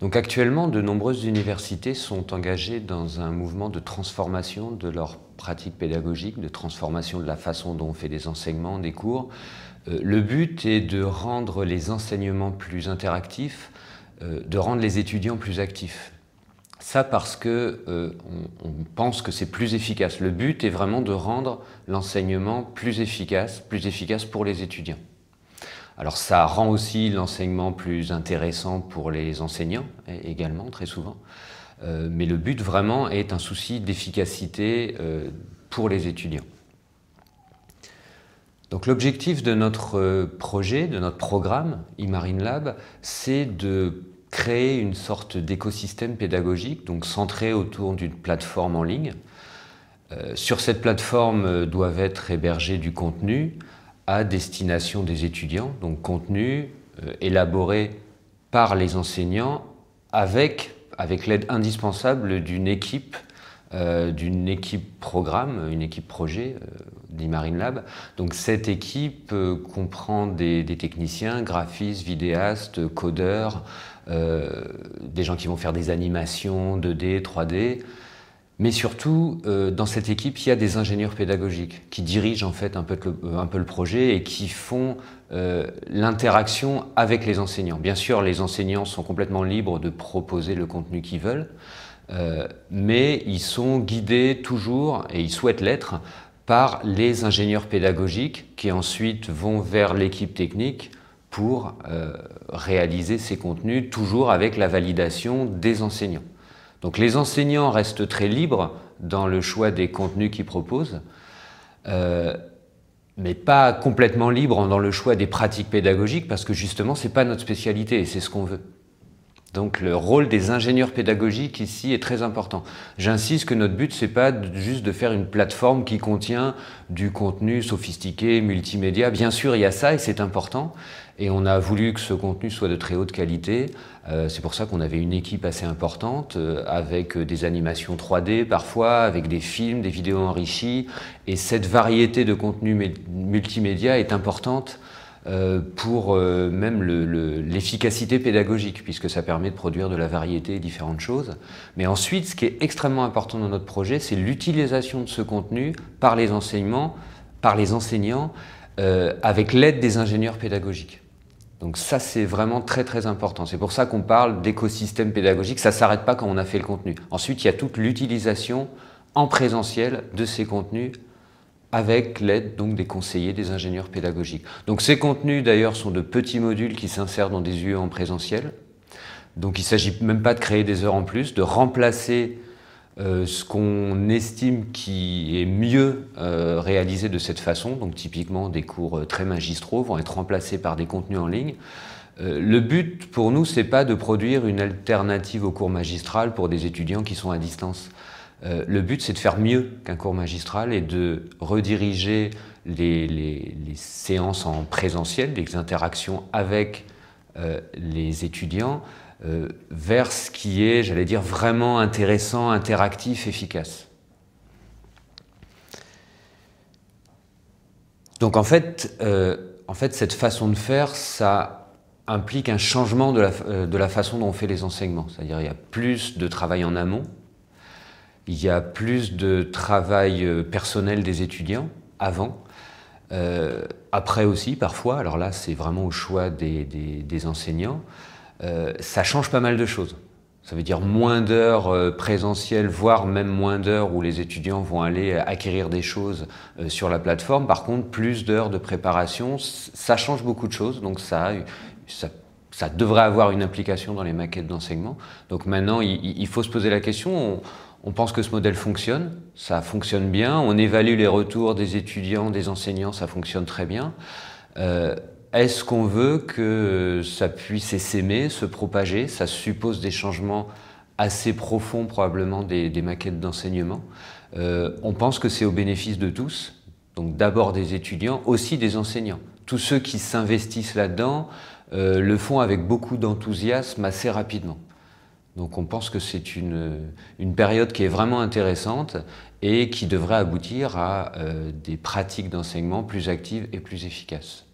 Donc actuellement, de nombreuses universités sont engagées dans un mouvement de transformation de leurs pratiques pédagogiques, de transformation de la façon dont on fait des enseignements, des cours. Euh, le but est de rendre les enseignements plus interactifs, euh, de rendre les étudiants plus actifs. Ça parce qu'on euh, on, pense que c'est plus efficace. Le but est vraiment de rendre l'enseignement plus efficace, plus efficace pour les étudiants. Alors ça rend aussi l'enseignement plus intéressant pour les enseignants également, très souvent. Euh, mais le but vraiment est un souci d'efficacité euh, pour les étudiants. Donc l'objectif de notre euh, projet, de notre programme eMarine Lab, c'est de créer une sorte d'écosystème pédagogique, donc centré autour d'une plateforme en ligne. sur cette plateforme doivent être hébergés du contenu, à destination des étudiants, donc contenu euh, élaboré par les enseignants avec, avec l'aide indispensable d'une équipe, euh, d'une équipe programme, une équipe projet euh, dit Marine Lab. Donc cette équipe comprend des, des, techniciens, graphistes, vidéastes, codeurs, des gens qui vont faire des animations 2D, 3D. Mais surtout, euh, dans cette équipe, il y a des ingénieurs pédagogiques qui dirigent en fait un peu le, euh, projet et qui font euh, l'interaction avec les enseignants. Bien sûr, les enseignants sont complètement libres de proposer le contenu qu'ils veulent, mais ils sont guidés toujours, et ils souhaitent l'être, par les ingénieurs pédagogiques qui ensuite vont vers l'équipe technique pour réaliser ces contenus, toujours avec la validation des enseignants. Donc les enseignants restent très libres dans le choix des contenus qu'ils proposent, euh, mais pas complètement libres dans le choix des pratiques pédagogiques, parce que justement, ce n'est pas notre spécialité et c'est ce qu'on veut. Donc le rôle des ingénieurs pédagogiques ici est très important. J'insiste que notre but n'est pas juste de faire une plateforme qui contient du contenu sophistiqué, multimédia. Bien sûr, il y a ça et c'est important. Et on a voulu que ce contenu soit de très haute qualité. Euh, c'est pour ça qu'on avait une équipe assez importante, euh, avec euh, des animations 3D parfois, avec des films, des vidéos enrichies. Et cette variété de contenu multimédia est importante euh, pour euh, même l'efficacité pédagogique, puisque ça permet de produire de la variété et différentes choses. Mais ensuite, ce qui est extrêmement important dans notre projet, c'est l'utilisation de ce contenu par les enseignements, par les enseignants, euh, avec l'aide des ingénieurs pédagogiques. Donc ça, c'est vraiment très très important. C'est pour ça qu'on parle d'écosystème pédagogique. Ça ne s'arrête pas quand on a fait le contenu. Ensuite, il y a toute l'utilisation en présentiel de ces contenus avec l'aide donc des conseillers, des ingénieurs pédagogiques. Donc ces contenus d'ailleurs sont de petits modules qui s'insèrent dans des UE en présentiel. Donc il ne s'agit même pas de créer des heures en plus, de remplacer euh, ce qu'on estime qui est mieux euh, réalisé de cette façon. Donc typiquement des cours euh, très magistraux vont être remplacés par des contenus en ligne. le but pour nous, c'est pas de produire une alternative au cours magistral pour des étudiants qui sont à distance. Euh, le but, c'est de faire mieux qu'un cours magistral et de rediriger les, séances en présentiel, les interactions avec euh, les étudiants, euh, vers ce qui est, j'allais dire, vraiment intéressant, interactif, efficace. Donc en fait, en fait, cette façon de faire, ça implique un changement de la, de la façon dont on fait les enseignements. C'est-à-dire il y a plus de travail en amont, il y a plus de travail euh, personnel des étudiants avant. Euh, après aussi, parfois, alors là, c'est vraiment au choix des, enseignants, euh, ça change pas mal de choses. Ça veut dire moins d'heures présentielles, voire même moins d'heures où les étudiants vont aller acquérir des choses sur la plateforme. Par contre, plus d'heures de préparation, ça change beaucoup de choses, donc ça, ça ça devrait avoir une implication dans les maquettes d'enseignement. Donc maintenant, il, faut se poser la question. On, pense que ce modèle fonctionne, ça fonctionne bien, on évalue les retours des étudiants, des enseignants, ça fonctionne très bien. Euh, est-ce qu'on veut que ça puisse s'aimer, se propager Ça suppose des changements assez profonds probablement des, maquettes d'enseignement. Euh, on pense que c'est au bénéfice de tous, donc d'abord des étudiants, aussi des enseignants. Tous ceux qui s'investissent là-dedans, euh, le font avec beaucoup d'enthousiasme assez rapidement. Donc on pense que c'est une, période qui est vraiment intéressante et qui devrait aboutir à euh, des pratiques d'enseignement plus actives et plus efficaces.